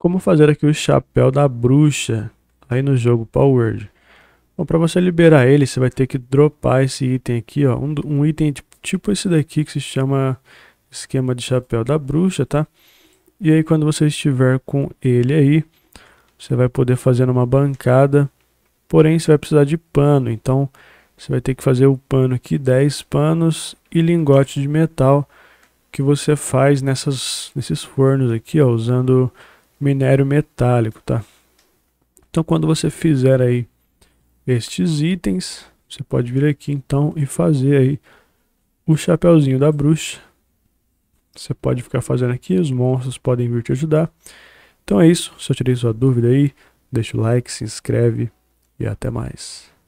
Como fazer aqui o chapéu da bruxa aí no jogo Power Bom, para você liberar ele, você vai ter que dropar esse item aqui, ó, um, um item tipo, tipo esse daqui que se chama esquema de chapéu da bruxa, tá? E aí quando você estiver com ele aí, você vai poder fazer numa bancada, porém você vai precisar de pano, então você vai ter que fazer o pano aqui, 10 panos e lingote de metal que você faz nessas, nesses fornos aqui, ó, usando minério metálico, tá? Então, quando você fizer aí estes itens, você pode vir aqui então e fazer aí o chapéuzinho da bruxa. Você pode ficar fazendo aqui, os monstros podem vir te ajudar. Então é isso, se eu tirei sua dúvida aí, deixa o like, se inscreve e até mais.